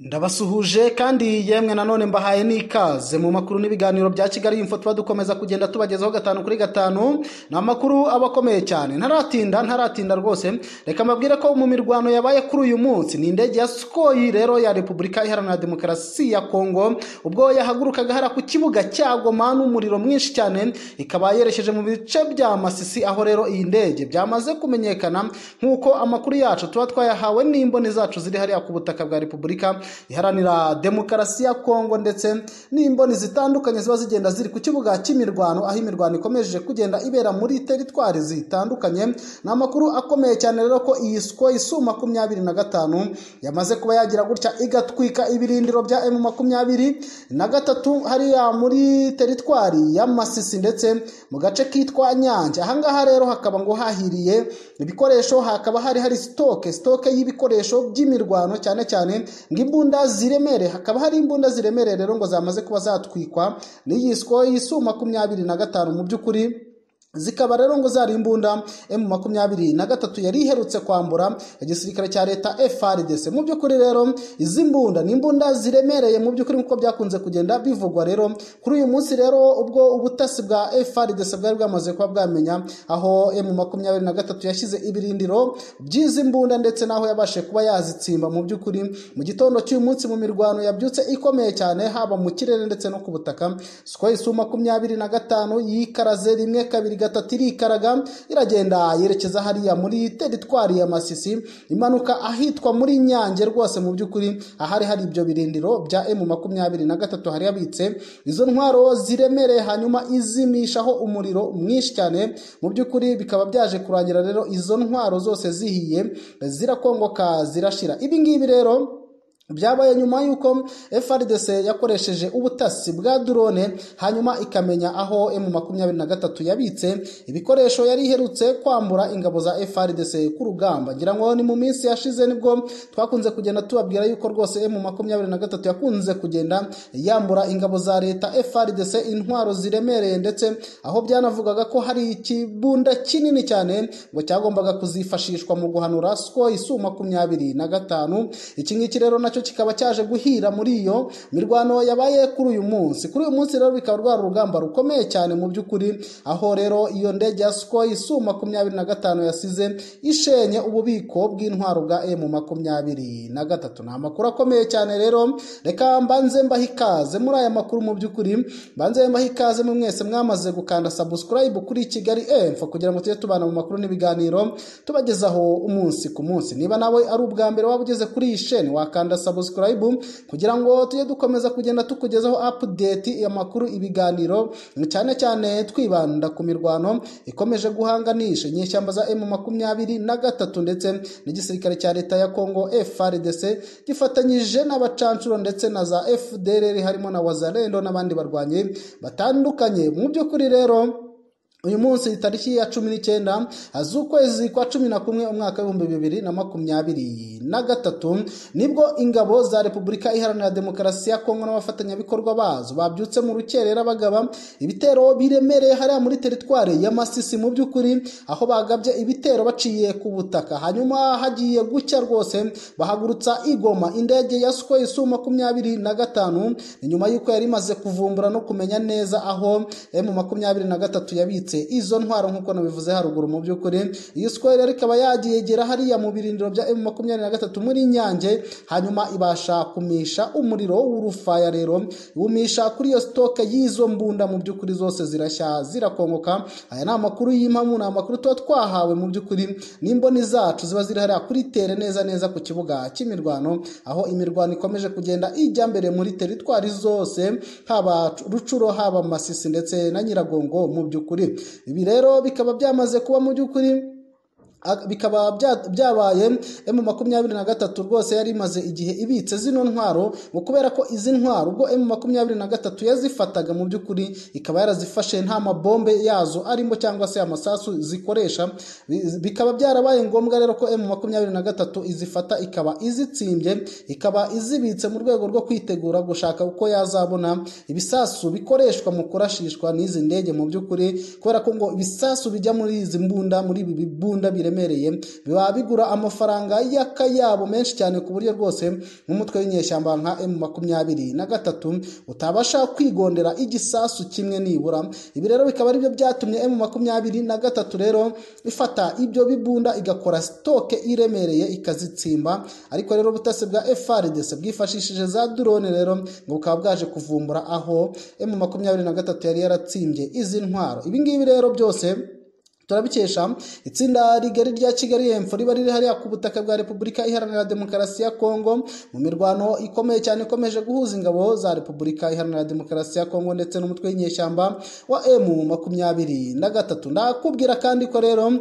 ndabasuhuje kandi yemwe nanone mbahaye n'ikaze mu makuru n'ibiganiro bya kigali info tuba dukomeza kugenda tubagezaho gatanu kuri gatanu ni amakuru aba akomeye cyane ntaratinda ntaratinda rwose reka mbabwire ko mu mirwano yabaye kuri uyu munsi ni indege ya sukoyi rero ya repubulika iharanira demokarasi ya kongo ubwo yahagurukaga hara ku kibuga cya goma n'umuriro mwinshi cyane ikaba yerekeje mu bice bya masisi aho rero iyi ndege byamaze kumenyekana nk'uko amakuru yacu tuba twayahawe n'imboni zacu ziri hariya ku butaka bwa repubulika iharanira demokarasi ya kongo ndetse n'imboni zitandukanye ziba zigenda ziri ku kibuga cy'imirwano aho imirwano ikomeje kugenda ibera muri teritwari zitandukanye ni amakuru akomeye cyane rero ko iyi siko isuma makumyabiri na gatanu yamaze kuba yagira gutya igatwika ibirindiro bya emu makumyabiri na gatatu hariya muri teritwari ya masisi ndetse mu gace kitwa nyange ahangaha rero hakaba ngo hahiriye ibikoresho hakaba hari hari sitoke sitoke y'ibikoresho by'imirwano cyane cyane ngibwo imbunda ziremereye hakaba hari imbunda ziremere rero ngo zamaze kuba zatwikwa n'iyi siko y'isuma makumyabiri na gatanu mu by'ukuri zikaba rero ngo zari imbunda emu makumyabiri na gatatu yari iherutse kwambura igisirikare cya leta FRDC mu by'ukuri rero izi mbunda ni imbunda ziremereye mu by'ukuri nk'uko byakunze kugenda bivugwa rero kuri uyu munsi rero ubwo ubutasi bwa FRDC bwari bwamaze kuba bwamenya aho emu makumyabiri na gatatu yashyize ibirindiro by'izi mbunda ndetse n'aho yabashe kuba yazitsimba mu by'ukuri mu gitondo cy'uyu munsi mu mirwano yabyutse ikomeye cyane haba mu kirere ndetse no ku butaka Sukhoi makumyabiri na gatanu yikaraze rimwe kabiri gatatu irikaraga iragenda yerekeza hariya muri teritwari ya masisi imanuka ahitwa muri nyange rwose mu by'ukuri ahari hari ibyo birindiro bya emu makumyabiri na gatatu hari habitse izo ntwaro ziremereye hanyuma izimishaho umuriro mwinshi cyane mu by'ukuri bikaba byaje kurangira rero izo ntwaro zose zihiye zirakongoka zirashira ibi ngibi rero byabaye nyuma y'uko FRDC yakoresheje ubutasi bwa drone hanyuma ikamenya aho makumyabiri na gatatu yabitse ibikoresho yari iherutse kwambura ingabo za FRDC ku rugamba ngira ngo ni mu minsi yashize nibwo twakunze kugenda tubabwira yuko rwose makumyabiri na gatatu yakunze kugenda yambura ingabo za leta FRDC intwaro ziremereye ndetse aho byanavugaga ko hari ikibunda kinini cyane ngo cyagombaga kuzifashishwa mu guhanura SCOI Su makumyabiri na gatanu iki ngiki rero nacyo kikaba cyaje guhira muri iyo mirwano yabaye kuri uyu munsi kuri uyu munsi rero bikaba rwari urugamba rukomeye cyane mu by'ukuri aho rero iyo ndege ya Sukhoi Su makumyabiri na gatanu yasize ishenye ububiko bw'intwaro bwa e M makumyabiri na gatatu ni amakuru akomeye cyane rero reka mbanze mbaha ikaze muri aya makuru mu by'ukuri mbanze mbaha ikaze mu mwese mwamaze gukanda subscribe kuri Kigali emfo kugira ngo tujye tubana mu makuru n'ibiganiro tubagezaho umunsi ku munsi niba nawe ari ubwa mbere waba ugeze kuri iyi sheni wakanda subscribe kugira ngo tujye dukomeza kugenda tukugezaho update amakuru ibiganiro cyane cyane twibanda ku mirwano ikomeje guhanganisha inyeshyamba za M makumyabiri na gatatu ndetse n'igisirikare cya leta ya Kongo FARDC gifatanyije n'abacancuro ndetse na za FDLR harimo na wazalendo n'abandi barwanyi batandukanye mu by'ukuri rero uyu munsi tariki ya cumi n'icyenda z'ukwezi kwa cumi na kumwe umwaka w'ibihumbi bibiri na makumyabiri na gatatu nibwo ingabo za repubulika iharanira demokarasi ya kongo n'abafatanyabikorwa bazo babyutse mu rukerera bagaba ibitero biremereye hariya muri teritwari ya masisi mu by'ukuri aho bagabye ibitero baciye ku butaka hanyuma hagiye gucya rwose bahagurutsa igoma indege ya sukoyi makumyabiri na gatanu nyuma y'uko yari imaze kuvumbura no kumenya neza aho emu makumyabiri na gatatu yabitse ndetse izo ntwaro nk'uko nabivuze haruguru mu by'ukuri iyi sikoro rero ikaba yagiyegera hariya mu birindiro bya emu makumyabiri na gatatu muri nyange hanyuma ibasha kumisha umuriro w'urufaya rero wumisha kuri iyo sitoke y'izo mbunda mu by'ukuri zose zirashya zirakongoka aya ni amakuru y'impamu ni amakuru tuba twahawe mu by'ukuri n'imboni zacu ziba ziri hariya kuri tere neza neza ku kibuga cy'imirwano aho imirwano ikomeje kugenda ijya mbere muri teritwari zose haba rucuro haba masisi ndetse na nyiragongo mu by'ukuri ibi rero bikaba byamaze kuba mu by'ukuri bikaba byabaye emu makumyabiri na gatatu rwose yari imaze igihe ibitse zino ntwaro ngo kubera ko izi ntwaro ubwo emu makumyabiri na gatatu yazifataga mu by'ukuri ikaba yarazifashe nta mabombe yazo arimo cyangwa se amasasu zikoresha bikaba byarabaye ngombwa rero ko emu makumyabiri na gatatu izifata ikaba izitsimbye ikaba izibitse mu rwego rwo kwitegura gushaka uko yazabona ibisasu bikoreshwa mu kurashishwa n'izi ndege mu by'ukuri kubera ko ngo ibisasu bijya muri izi mbunda muri ibi bunda bire biremereye biba bigura amafaranga y'akayabo menshi cyane ku buryo rwose nk'umutwe w'inyeshyamba nka emu makumyabiri na gatatu utabasha kwigondera igisasu kimwe nibura ibi rero bikaba aribyo byatumye emu makumyabiri na gatatu rero ifata ibyo bibunda igakora sitoke iremereye ikazitsimba ariko rero ubutasi bwa FARDC bwifashishije za drone rero ngo bukaba bwaje kuvumbura aho emu makumyabiri na gatatu yari yaratsimbye izi ntwaro ibi ngibi rero byose turabikesha itsinda rigari rya kigali hemfo riba riri hariya ku butaka bwa repubulika iharanira demokarasi ya kongo mu mirwano ikomeye cyane ikomeje guhuza ingabo za repubulika iharanira demokarasi ya kongo ndetse n'umutwe w'inyeshyamba wa emu makumyabiri na gatatu ndakubwira kandi ko rero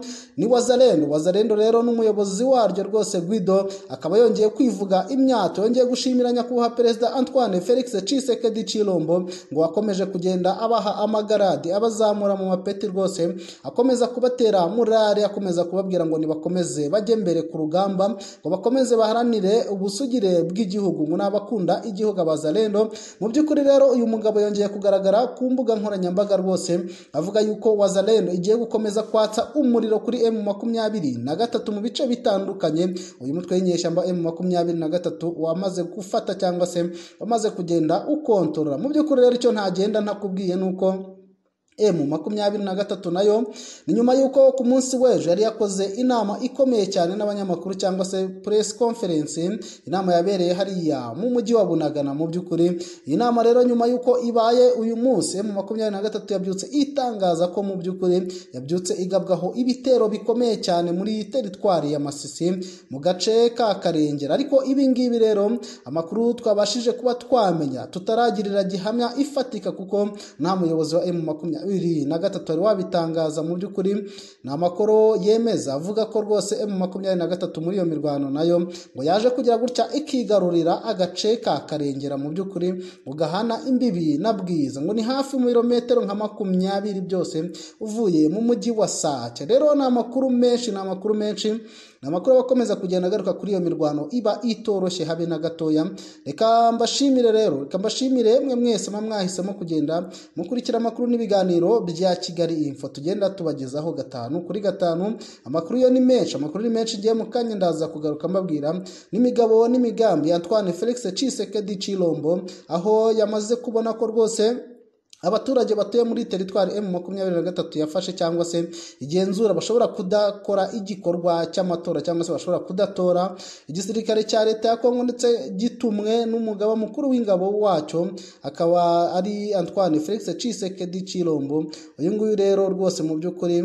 ni wazarendo wazarendo rero n'umuyobozi waryo rwose guido akaba yongeye kwivuga imyato yongeye gushimira nyakubahwa perezida antoine felix cisekedi cilombo ngo akomeje kugenda abaha amagaradi abazamura mu mapeti rwose akomeza kubatera murare akomeza kubabwira ngo nibakomeze bajye mbere ku rugamba ngo bakomeze baharanire ubusugire bw'igihugu ngo ni abakunda igihugu abazalendo mu by'ukuri rero uyu mugabo yongeye kugaragara ku mbuga nkoranyambaga rwose avuga yuko wazalendo igiye gukomeza kwatsa umuriro kuri emu makumyabiri na gatatu mu bice bitandukanye uyu mutwe w'inyeshyamba emu makumyabiri na gatatu wamaze gufata cyangwa se wamaze kugenda ukontorora mu by'ukuri rero icyo ntagenda ntakubwiye ni uko emu eh, makumyabiri na gatatu nayo ni nyuma y'uko ku munsi w'ejo yari yakoze inama ikomeye cyane n'abanyamakuru cyangwa se press conference inama yabereye hariya mu mujyi wa bunagana mu by'ukuri iyi nama rero nyuma y'uko ibaye uyu munsi emu makumyabiri na gatatu yabyutse itangaza ko mu by'ukuri yabyutse igabwaho ibitero bikomeye cyane muri teritwari ya masisi mu gace ka karengera ariko ibi ngibi rero amakuru twabashije kuba twamenya tutaragirira gihamya ifatika kuko nta muyobozi wa emu makumyabiri bibiri na gatatu wari wabitangaza mu by'ukuri ni amakuru yemeza avuga ko rwose emu makumyabiri na gatatu muri iyo mirwano nayo ngo yaje kugira gutya ikigarurira agace kakarengera mu by'ukuri ugahana imbibi na bwiza ngo ni hafi mu ibirometero nka makumyabiri byose uvuye mu mujyi wa sake rero ni amakuru menshi ni amakuru menshi ni amakuru aba akomeza kugenda agaruka kuri iyo mirwano iba itoroshye habe na gatoya reka mbashimire rero reka mbashimire mwe mwese muba mwahisemo kugenda mukurikira amakuru n'ibiganiro bya kigali info tugenda tubagezaho gatanu kuri gatanu amakuru yo ni menshi amakuru ni menshi igihe mu kanya ndaza kugaruka mbabwira n'imigabo n'imigambi Antoine Felix Cisekedi Cilombo aho yamaze kubona ko rwose abaturage batuye muri teritwari emu makumyabiri na gatatu yafashe cyangwa se igenzura bashobora kudakora igikorwa cy'amatora cyangwa se bashobora kudatora igisirikare cya leta ya kongo ndetse gitumwe n'umugabo mukuru w'ingabo wacyo akaba ari antoine felix cisekedi cirombo uyu nguyu rero rwose mu by'ukuri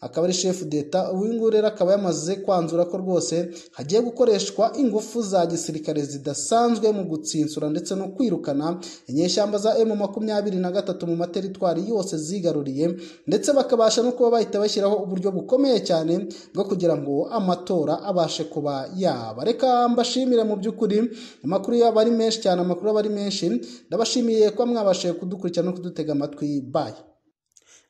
akaba ari shefu d'etat uyu nguyu rero akaba yamaze kwanzura ko rwose hagiye gukoreshwa ingufu za gisirikare zidasanzwe mu gutsinsura ndetse no kwirukana inyeshyamba za emu makumyabiri na gatatu mu materitwari yose zigaruriye ndetse bakabasha no kuba bahita bashyiraho uburyo bukomeye cyane bwo kugira ngo amatora abashe kuba yaba reka mbashimire mu by'ukuri amakuru yaba ari menshi cyane amakuru aba ari menshi ndabashimiye kuba mwabashije kudukurikirana no kudutega amatwi bayo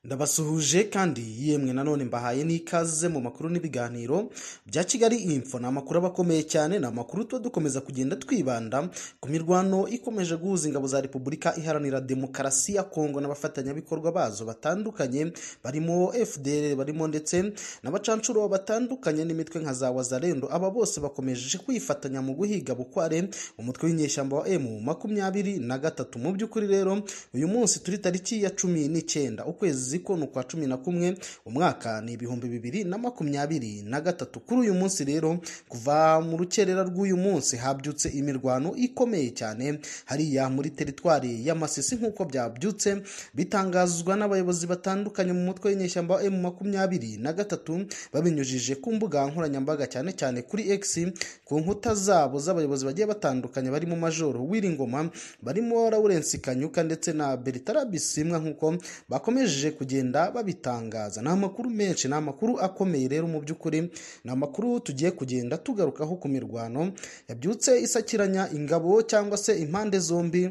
ndabasuhuje kandi yemwe nanone mbahaye n'ikaze mu makuru n'ibiganiro bya kigali info ni amakuru aba akomeye cyane ni amakuru tuba dukomeza kugenda twibanda ku mirwano ikomeje guhuza ingabo za repubulika iharanira demokarasi ya kongo n'abafatanyabikorwa bazo batandukanye barimo fdr barimo ndetse n'abacancuro batandukanye n'imitwe nka za wazarendo aba bose bakomeje kwifatanya mu guhiga bukware umutwe w'inyeshyamba wa emu makumyabiri na gatatu mu by'ukuri rero uyu munsi turi tariki ya cumi n'icyenda ukwezi ukwezi kone ukwa cumi na kumwe umwaka ni ibihumbi bibiri na makumyabiri na gatatu kuri uyu munsi rero kuva mu rukerera rw'uyu munsi habyutse imirwano ikomeye cyane hariya muri teritwari yamasisi nk'uko byabyutse bitangazwa n'abayobozi batandukanye mu mutwe w'inyeshyamba wa emu makumyabiri na gatatu babinyujije ku mbuga nkoranyambaga cyane cyane kuri x ku nkuta zabo z'abayobozi bagiye batandukanye barimo majoro w'iringoma barimo lawurence kanyuka ndetse na bertara bisimwa nk'uko bakomeje kugenda babitangaza ni amakuru menshi ni amakuru akomeye rero mu by'ukuri ni amakuru tugiye kugenda tugarukaho ku mirwano yabyutse isakiranya ingabo cyangwa se impande zombi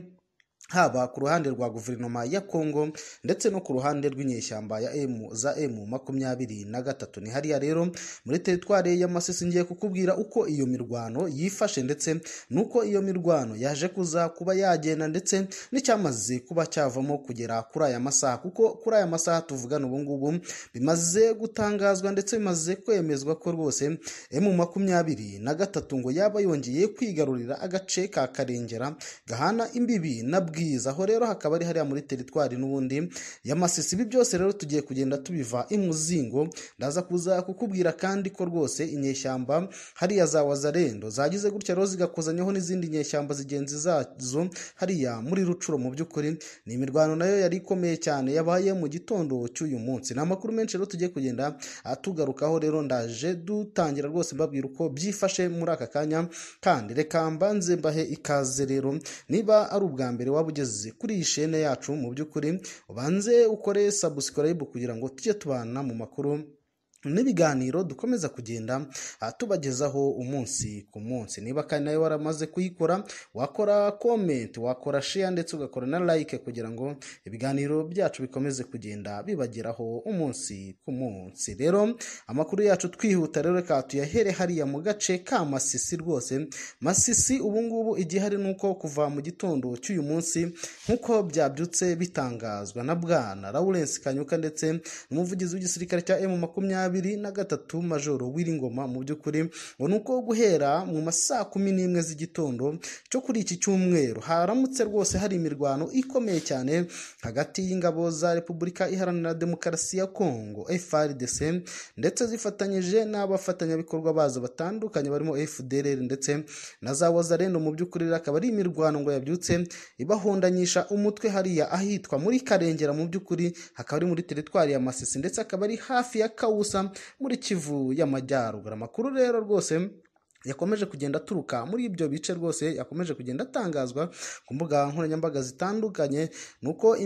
haba ku ruhande rwa guverinoma ya congo ndetse no ku ruhande rw'inyeshyamba ya emu za emu makumyabiri na gatatu ni hariya rero muri teritwari y'amasisi ngiye kukubwira uko iyo mirwano yifashe ndetse n'uko iyo mirwano yaje kuza kuba yagenda ndetse n'icyamaze kuba cyavamo kugera kuri aya masaha kuko kuri aya masaha tuvugana ubu ngubu bimaze gutangazwa ndetse bimaze kwemezwa ko rwose emu makumyabiri na gatatu ngo yaba yongeye kwigarurira agace ka karengera gahana imbibi na n'ubwiza aho rero hakaba ari hariya muri teritwari n'ubundi y'amasisi ibi byose rero tugiye kugenda tubiva imuzingo ndaza kuza kukubwira kandi ko rwose inyeshyamba hariya za wazarendo zagize gutya rero zigakozanyaho n'izindi nyeshyamba zigenzi zazo hariya muri rucuro mu by'ukuri ni imirwano nayo yari ikomeye cyane yabaye mu gitondo cy'uyu munsi ni amakuru menshi rero tugiye kugenda tugarukaho rero ndaje dutangira rwose mbabwira uko byifashe muri aka kanya kandi reka mbanze mbahe ikaze rero niba ari ubwa mbere waba waba ugeze kuri iyi shene yacu mu by'ukuri ubanze ukore subscribe kugira ngo tujye tubana mu makuru n'ibiganiro dukomeza kugenda ah, tubagezaho umunsi ku munsi niba kandi nawe waramaze kuyikora wakora komenti wakora sheya ndetse ugakora na layike kugira ngo ibiganiro byacu bikomeze kugenda bibageraho umunsi ku munsi rero amakuru yacu twihuta rero reka tuyahere hariya mu gace ka masisi rwose masisi ubungubu igihari ni uko kuva mu gitondo cy'uyu munsi nk'uko byabyutse bitangazwa na bwana lawurence kanyuka ndetse n'umuvugizi w'igisirikare cya emu makumyabiri kabiri na gatatu majoro w'Iringoma mu by'ukuri ngo ni uko guhera mu ma saa kumi n'imwe z'igitondo cyo kuri iki cyumweru haramutse rwose hari imirwano ikomeye cyane hagati y'ingabo za repubulika iharanira demokarasi ya kongo frdc ndetse zifatanyije n'abafatanyabikorwa bazo batandukanye barimo fdrr ndetse na za wazarendo mu by'ukuri akaba ari imirwano ngo yabyutse ibahondanyisha umutwe hariya ahitwa muri karengera mu by'ukuri hakaba ari muri teritwari ya masisi ndetse akaba ari hafi ya kawusa muri kivu y'amajyaruguru amakuru rero rwose yakomeje kugenda aturuka muri ibyo bice rwose yakomeje kugenda atangazwa ku mbuga nkoranyambaga zitandukanye ni uko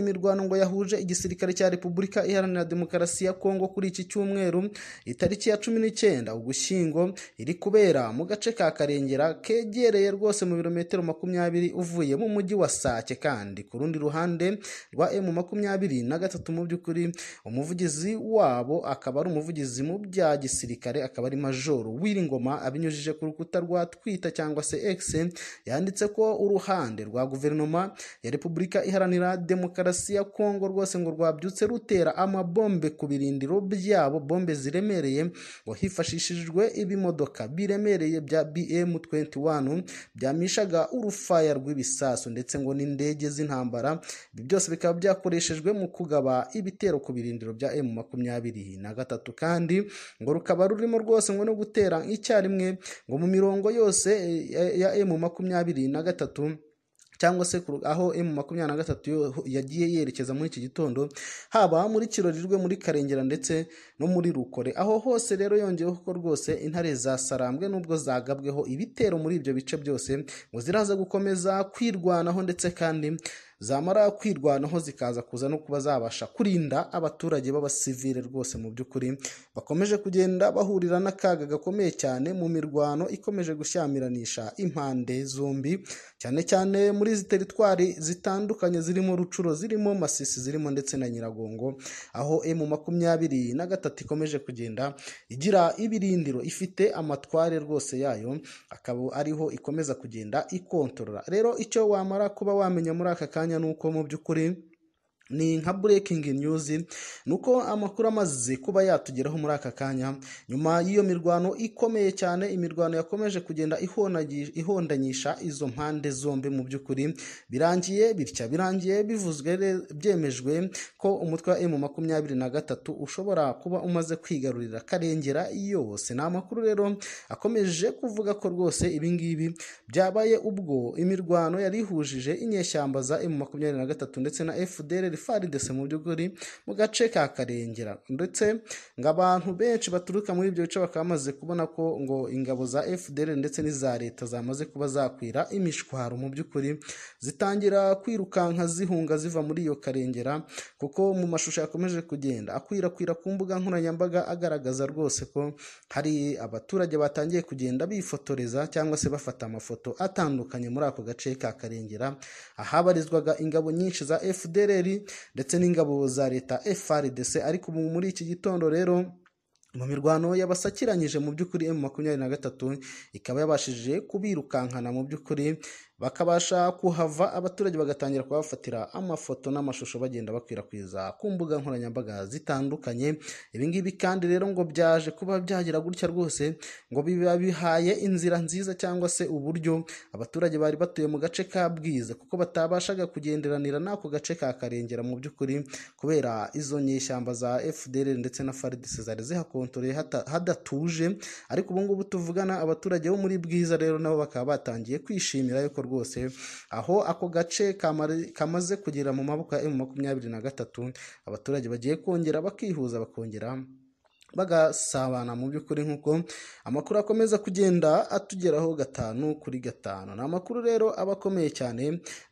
ngo yahuje igisirikare cya repubulika iharanira demokarasi ya kongo kuri iki cyumweru itariki ya cumi n'icyenda ugushyingo iri kubera mu gace ka karengera kegereye rwose mu birometero makumyabiri uvuye mu mujyi wa sake kandi ku rundi ruhande rwa emu makumyabiri na gatatu mu by'ukuri umuvugizi wabo akaba ari umuvugizi mu bya gisirikare akaba ari majoro w'iri ngoma abinyujije ku rukuta rwa twita cyangwa se x yanditse ko uruhande rwa guverinoma ya repubulika iharanira demokarasi ya kongo rwose ngo rwabyutse rutera amabombe ku birindiro byabo bombe ziremereye ngo hifashishijwe ibimodoka biremereye bya bm 21 byamishaga urufaya rw'ibisasu ndetse ngo n'indege z'intambara ibi byose bikaba byakoreshejwe mu kugaba ibitero ku birindiro bya m makumyabiri na gatatu kandi ngo rukaba rurimo rwose ngo no gutera icyarimwe ngo mu mirongo yose eh, ya emu makumyabiri na gatatu cyangwa se aho emu makumyabiri na gatatu yagiye yerekeza muri iki gitondo haba muri kirorirwe muri karengera ndetse no muri rukore aho hose rero yongeyeho ko rwose intare zasarambwe n'ubwo zagabweho ibitero muri ibyo bice byose ngo ziraza gukomeza kwirwanaho ndetse kandi zamara kwirwanaho zikaza kuza no kuba zabasha kurinda abaturage babasivire rwose mu by'ukuri bakomeje kugenda bahurira n'akaga gakomeye cyane mu mirwano ikomeje gushyamiranisha impande zombi cyane cyane muri izi teritwari zitandukanye zirimo rucuro zirimo masisi zirimo ndetse na nyiragongo aho emu makumyabiri na gatatu ikomeje kugenda igira ibirindiro ifite amatware rwose yayo akaba ariho ikomeza kugenda ikontorora rero icyo wamara kuba wamenya muri aka kanya ni como mu by'ukuri ni nka breaking news ni uko amakuru amaze kuba yatugeraho muri aka kanya nyuma y'iyo mirwano ikomeye cyane imirwano yakomeje kugenda ihondanyisha izo mpande zombi mu by'ukuri birangiye bitya birangiye bivuzwe byemejwe ko umutwe wa emu makumyabiri na gatatu ushobora kuba umaze kwigarurira karengera yose ni amakuru rero akomeje kuvuga ko rwose ibingibi byabaye ubwo imirwano yari ihujije inyeshyamba za emu makumyabiri na gatatu ndetse na fdr ifaridese mu by'ukuri mu gace ka karengera ndetse ngo abantu benshi baturuka muri ibyo bice bakaba bamaze kubona ko ngo ingabo za fdr ndetse n'iza leta zamaze kuba zakwira imishwaro mu by'ukuri zitangira kwirukanka zihunga ziva muri iyo karengera kuko mu mashusho yakomeje kugenda akwirakwira ku mbuga nkoranyambaga agaragaza rwose ko hari abaturage batangiye kugenda bifotoreza cyangwa se bafata amafoto atandukanye muri ako gace ka karengera ahabarizwaga ingabo nyinshi za fdr ndetse n'ingabo za leta FRDC ariko ubu muri iki gitondo rero mu mirwano yabasakiranyije mu by'ukuri M makumyabiri na gatatu ikaba yabashije kubirukankana mu by'ukuri bakabasha kuhava abaturage bagatangira kubafatira amafoto n'amashusho bagenda bakwirakwiza ku mbuga nkoranyambaga zitandukanye ibingibi kandi rero ngo byaje kuba byagira gutya rwose ngo biba bihaye inzira nziza cyangwa se uburyo abaturage bari batuye mu gace ka bwiza kuko batabashaga kugenderanira n'ako gace ka karengera mu by'ukuri kubera izo nyeshyamba za fdr ndetse na faridisi zari zihakontoreye hadatuje ariko ubu ubungubu tuvugana abaturage bo muri bwiza rero nabo bakaba batangiye kwishimira yuko rwose aho ako gace kamaze kugera mu maboko ya emu makumyabiri na gatatu abaturage bagiye kongera bakihuza bakongera bagasabana mu by'ukuri nk'uko amakuru akomeza kugenda atugeraho gatanu kuri gatanu ni amakuru rero aba akomeye cyane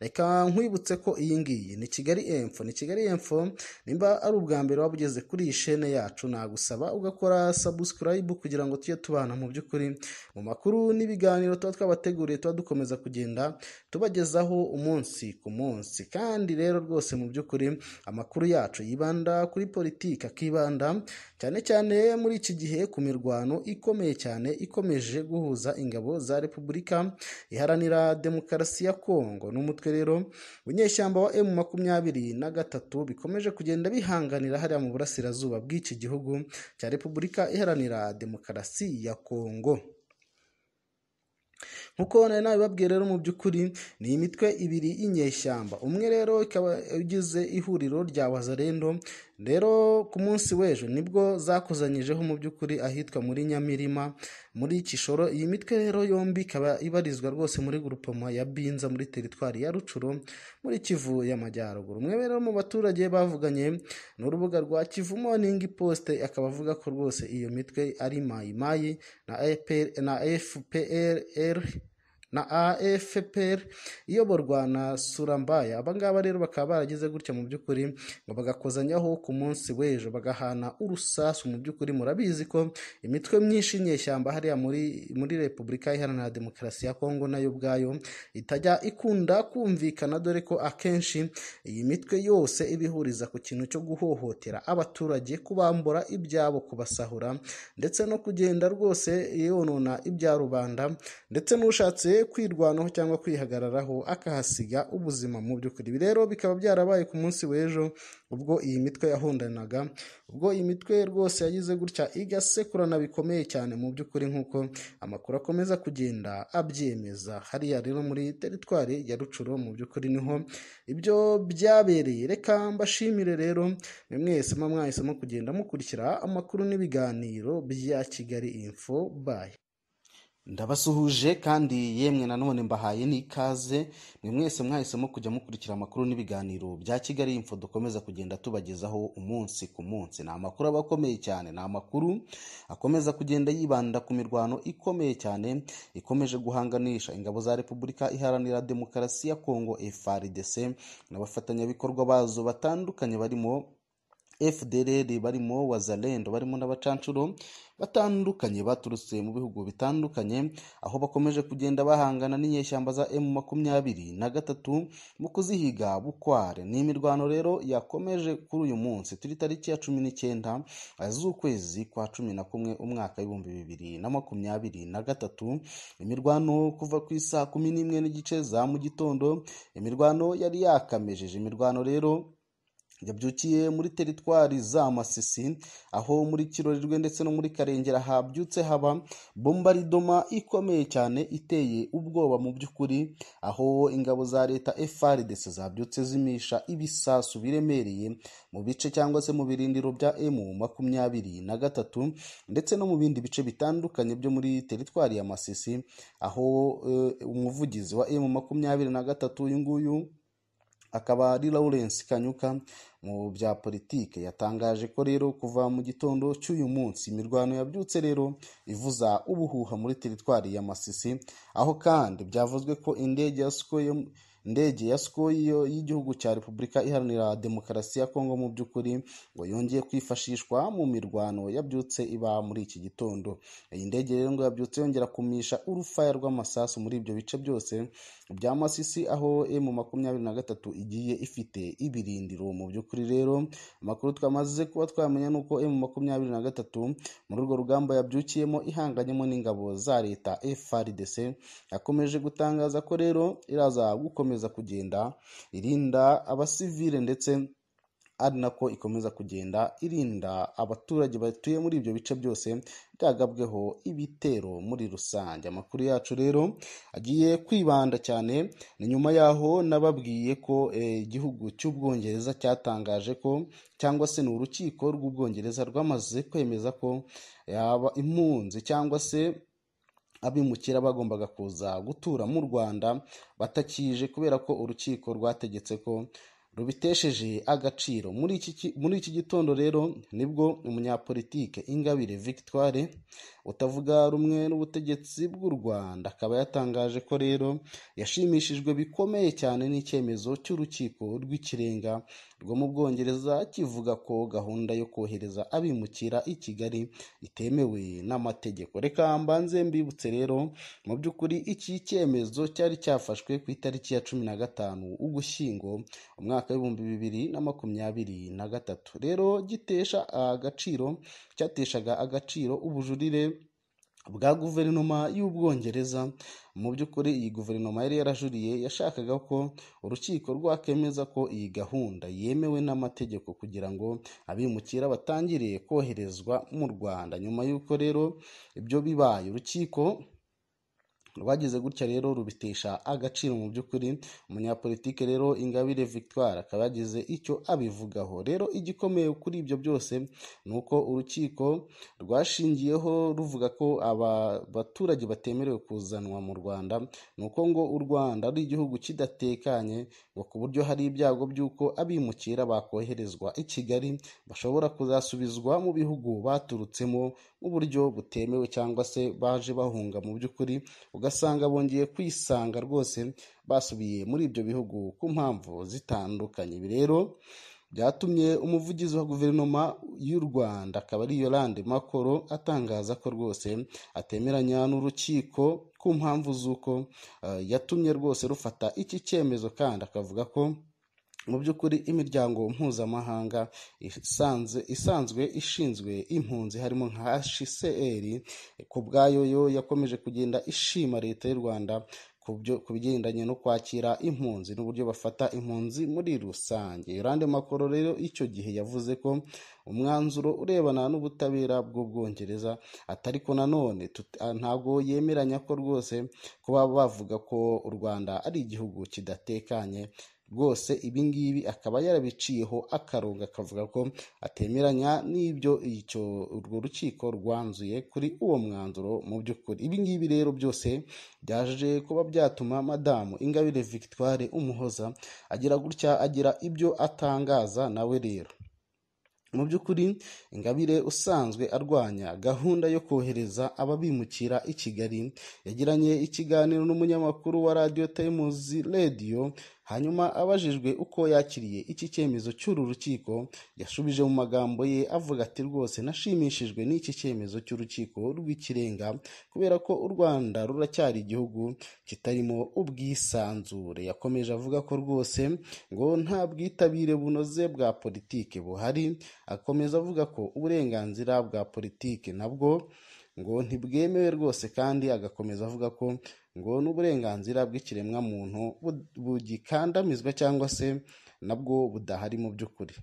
reka nkwibutse ko iyi ngiyi ni kigali emfo ni kigali emfo nimba ari ubwa mbere waba ugeze kuri iyi shene yacu nagusaba ugakora sabusikarayibu kugira ngo tujye tubana mu by'ukuri mu makuru n'ibiganiro tuba twabateguriye tuba dukomeza kugenda tubagezaho umunsi ku munsi kandi rero rwose mu by'ukuri amakuru yacu yibanda kuri politiki akibanda cyane cyane muri iki gihe ku mirwano ikomeye cyane ikomeje guhuza ingabo za repubulika iharanira demokarasi ya kongo n'umutwe rero ubunyeshyamba wa emu makumyabiri na gatatu bikomeje kugenda bihanganira hariya mu burasirazuba bw'iki gihugu cya repubulika iharanira demokarasi ya kongo nkuko nari nabibabwiye rero mu by'ukuri ni imitwe ibiri y'inyeshyamba umwe rero ikaba igize ihuriro rya wazarendo rero ku munsi w'ejo nibwo zakuzanyijeho mu by'ukuri ahitwa muri Nyamirima muri Kishoro iyi mitwe rero yombi ikaba ibarizwa rwose muri gurupoma ya Binza muri teritwari ya Rucuro muri Kivu y'Amajyaruguru umwe rero mu baturage bavuganye n'urubuga rwa Kivu Morning Post akaba avuga ko rwose iyo mitwe ari mayimayi na FPR na AFPR iyoborwa na Surambaya aba rero bakaba baragize gutya mu by'ukuri ngo bagakozanyaho ku munsi w'ejo bagahana urusasu mu by'ukuri murabizi ko imitwe myinshi y'inyeshyamba hariya muri muri repubulika iharanira demokarasi ya kongo nayo ubwayo itajya ikunda kumvikana dore ko akenshi iyi mitwe yose ibihuriza ku kintu cyo guhohotera abaturage kubambura ibyabo kubasahura ndetse no kugenda rwose yonona ibya rubanda ndetse n'ushatse kwirwanaho cyangwa kwihagararaho akahasiga ubuzima mu by'ukuri ibi rero bikaba byarabaye ku munsi w'ejo ubwo iyi mitwe yahundanaga ubwo iyi mitwe rwose yagize gutya igasekurana bikomeye cyane mu by'ukuri nk'uko amakuru akomeza kugenda abyemeza hariya rero muri teritwari ya rucuro mu by'ukuri niho ibyo byabereye reka mbashimire rero ni mwese mwahisemo kugenda mukurikira amakuru n'ibiganiro bya kigali info bayi ndabasuhuje kandi yemwe nanone mbahaye n'ikaze mwe mwese mwahisemo kujya mukurikira amakuru n'ibiganiro bya kigali info dukomeza kugenda tubagezaho umunsi ku munsi ni amakuru aba akomeye cyane ni amakuru akomeza kugenda yibanda ku mirwano ikomeye cyane ikomeje guhanganisha ingabo za repubulika iharanira demokarasi ya kongo frdc n'abafatanyabikorwa bazo batandukanye barimo fdrr barimo wazalendo barimo n'abacancuro batandukanye baturutse mu bihugu bitandukanye aho bakomeje kugenda bahangana n'inyeshyamba za emu makumyabiri na gatatu mu kuzihiga bukware ni imirwano rero yakomeje kuri uyu munsi turi tariki ya cumi n'icyenda eh, z'ukwezi kwa cumi na kumwe umwaka w'ibihumbi bibiri na makumyabiri na gatatu imirwano kuva ku isaa kumi n'imwe n'igice za mu gitondo imirwano yari yakamejeje imirwano rero yabyukiye muri teritwari za masisi aho muri kirorerwe ndetse no muri karengera habyutse haba bombaridoma ikomeye cyane iteye ubwoba mu by'ukuri aho ingabo za leta frdc zabyutse zimisha ibisasu biremereye mu bice cyangwa se mu birindiro bya emu makumyabiri na gatatu ndetse no mu bindi bice bitandukanye byo muri teritwari ya masisi aho eh, umuvugizi wa emu makumyabiri na gatatu uyu nguyu akaba ari Lawrence Kanyuka mu bya politiki yatangaje ko rero kuva mu gitondo cy'uyu munsi imirwano yabyutse rero ivuza ubuhuha muri teritwari ya Masisi aho kandi byavuzwe ko indege ya Sukoyo indege ya sikoyo y'igihugu cya repubulika iharanira demokarasi ya kongo mu by'ukuri ngo yongeye kwifashishwa mu mirwano yabyutse iba muri iki gitondo iyi ndege rero ngo yabyutse yongera kumisha urufaya rw'amasasu muri ibyo bice byose bya Masisi aho M makumyabiri na gatatu igiye ifite ibirindiro mu by'ukuri rero amakuru twamaze kuba twamenya ni uko M makumyabiri na gatatu muri urwo rugamba yabyukiyemo ihanganyemo n'ingabo za leta FRDC yakomeje gutangaza ko rero iraza gukomeza kugenda irinda abasivile ndetse ari nako ikomeza kugenda irinda abaturage batuye muri ibyo bice byose byagabweho ibitero muri rusange amakuru yacu rero agiye kwibanda cyane ni nyuma y'aho nababwiye ko eh, igihugu cy'ubwongereza cyatangaje ko cyangwa se ni urukiko rw'ubwongereza rwamaze kwemeza ko yaba eh, impunzi cyangwa se abimukira bagombaga kuza gutura mu rwanda batakije kubera ko urukiko rwategetse ko rubitesheje agaciro muri iki gitondo rero nibwo umunyapolitike ingabire victoire utavuga rumwe n'ubutegetsi bw'u rwanda akaba yatangaje ko rero yashimishijwe bikomeye cyane n'icyemezo cy'urukiko rw'ikirenga rwo mu bwongereza kivuga ko gahunda yo kohereza abimukira i kigali itemewe n'amategeko reka mbanze mbibutse rero mu by'ukuri iki cyemezo cyari cyafashwe ku itariki ya cumi na gatanu ugushyingo umwaka mwaka w'ibihumbi bibiri na makumyabiri na gatatu rero gitesha agaciro cyateshaga agaciro ubujurire bwa guverinoma y'ubwongereza mu by'ukuri iyi guverinoma yari yarajuriye yashakaga ko urukiko rwakemeza ko iyi gahunda yemewe n'amategeko kugira ngo abimukira batangire koherezwa mu rwanda nyuma y'uko rero ibyo bibaye urukiko rwagize gutya rero rubitesha agaciro mu by'ukuri umunyapolitike rero ingabire victoire akaba yagize icyo abivugaho rero igikomeye kuri ibyo byose ni uko urukiko rwashingiyeho ruvuga ko aba baturage batemerewe kuzanwa mu rwanda ni uko ngo u rwanda ari igihugu kidatekanye ngo ku buryo hari ibyago by'uko abimukira bakoherezwa i kigali bashobora kuzasubizwa mu bihugu baturutsemo uburyo butemewe cyangwa se baje bahunga mu by'ukuri ugasanga bongeye kwisanga rwose basubiye muri ibyo bihugu ku mpamvu zitandukanye ibi rero byatumye umuvugizi wa guverinoma y'u rwanda akaba ari yorande makoro atangaza ko rwose atemeranya n'urukiko ku mpamvu z'uko eh, yatumye rwose rufata iki cyemezo kandi akavuga ko mu by'ukuri imiryango mpuzamahanga isanzwe ishinzwe impunzi harimo nka hcr ku bwayo yo yakomeje kugenda ishima leta y'u rwanda ku bigendanye no kwakira impunzi n'uburyo bafata impunzi muri rusange yorande makoro rero icyo gihe yavuze ko umwanzuro urebana n'ubutabera bw'ubwongereza atari ko nanone ah, ntabwo yemeranya ko rwose kuba bavuga ko u rwanda ari igihugu kidatekanye rwose ibi ngibi akaba yarabiciyeho akarongo akavuga ko atemeranya n'ibyo icyo urwo rukiko rwanzuye kuri uwo mwanzuro mu by'ukuri ibi ngibi rero byose byaje kuba byatuma madamu ingabire victoire umuhoza agira gutya agira ibyo atangaza nawe rero mu by'ukuri ingabire usanzwe arwanya gahunda yo kohereza ababimukira i kigali yagiranye ikiganiro n'umunyamakuru wa radiyo temuzi radiyo Hanyuma abajijwe uko yakiriye iki cyemezo cy'uru rukiko yashubije mu magambo ye avuga ati rwose nashimishijwe n'iki cyemezo cy'urukiko rw'ikirenga kubera ko u Rwanda ruracyari igihugu kitarimo ubwisanzure yakomeje avuga ko rwose ngo nta bwitabire bunoze bwa politiki buhari akomeza avuga ko uburenganzira bwa politiki nabwo ngo ntibwemewe rwose kandi agakomeza avuga ko ngo n'uburenganzira bw'ikiremwamuntu bugikandamizwa cyangwa se nabwo budahari mu by'ukuri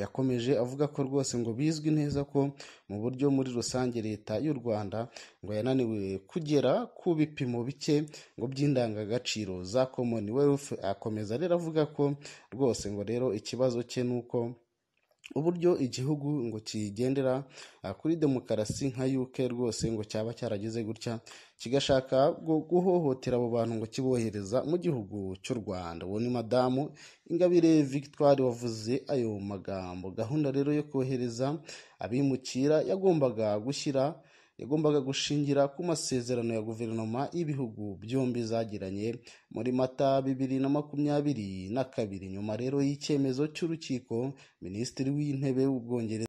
yakomeje avuga ko rwose ngo bizwi neza ko mu buryo muri rusange leta y'u rwanda ngo yananiwe kugera ku bipimo bike ngo by'indangagaciro za common commonwealth akomeza rero avuga ko rwose ngo rero ikibazo cye ni uko uburyo igihugu ngo kigendera ah, kuri demokarasi nka UK rwose ngo cyaba cyaragize gutya kigashaka guhohotera abo bantu ngo kibohereza mu gihugu cy'u Rwanda uwo ni madamu Ingabire Victoire wavuze ayo magambo gahunda rero yo kohereza abimukira yagombaga gushyira yagombaga gushingira ku masezerano ya guverinoma y'ibihugu byombi zagiranye muri mata bibiri na makumyabiri na kabiri nyuma rero y'icyemezo cy'urukiko minisitiri w'intebe w'ubwongereza